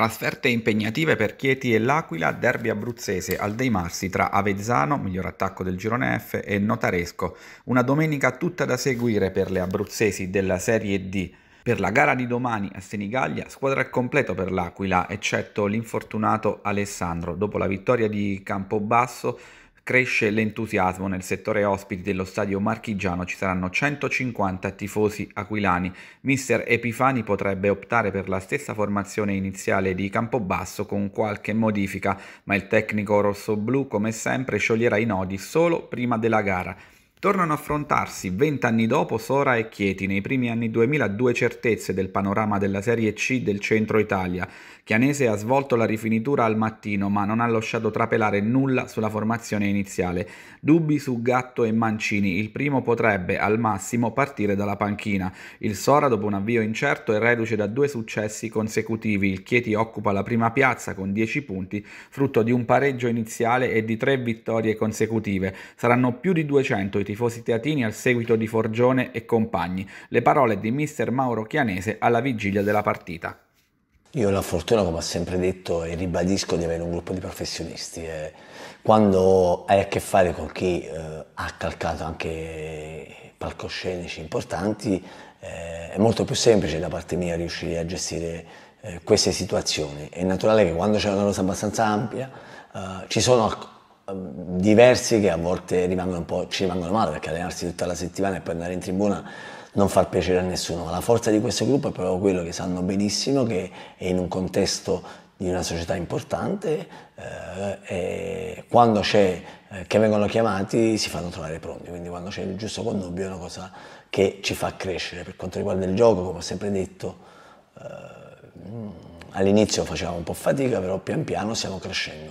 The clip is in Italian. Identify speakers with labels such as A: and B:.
A: Trasferte impegnative per Chieti e L'Aquila, derby abruzzese al Dei Marsi tra Avezzano, miglior attacco del girone F, e Notaresco. Una domenica tutta da seguire per le abruzzesi della Serie D. Per la gara di domani a Senigallia, squadra al completo per l'Aquila, eccetto l'infortunato Alessandro. Dopo la vittoria di Campobasso, Cresce l'entusiasmo nel settore ospiti dello stadio marchigiano, ci saranno 150 tifosi aquilani. Mister Epifani potrebbe optare per la stessa formazione iniziale di Campobasso con qualche modifica, ma il tecnico rossoblu come sempre scioglierà i nodi solo prima della gara. Tornano a affrontarsi vent'anni dopo Sora e Chieti, nei primi anni 2000 due certezze del panorama della Serie C del centro Italia. Chianese ha svolto la rifinitura al mattino ma non ha lasciato trapelare nulla sulla formazione iniziale. Dubbi su Gatto e Mancini, il primo potrebbe al massimo partire dalla panchina. Il Sora dopo un avvio incerto è reduce da due successi consecutivi, il Chieti occupa la prima piazza con 10 punti, frutto di un pareggio iniziale e di tre vittorie consecutive. Saranno più di 200 i tifosi teatini al seguito di Forgione e compagni, le parole di mister Mauro Chianese alla vigilia della partita.
B: Io ho la fortuna, come ho sempre detto e ribadisco, di avere un gruppo di professionisti. Eh. quando hai a che fare con chi eh, ha calcato anche palcoscenici importanti, eh, è molto più semplice da parte mia riuscire a gestire queste situazioni. È naturale che quando c'è una rosa abbastanza ampia, ci sono Ehm, diversi che a volte rimangono un po', ci rimangono male perché allenarsi tutta la settimana e poi andare in tribuna non far piacere a nessuno, ma la forza di questo gruppo è proprio quello che sanno benissimo che è in un contesto di una società importante eh, e quando c'è eh, che vengono chiamati si fanno trovare pronti, quindi quando c'è il giusto connubio è una cosa che ci fa crescere. Per quanto riguarda il gioco, come ho sempre detto, eh, mm, all'inizio facevamo un po' fatica, però pian piano stiamo crescendo.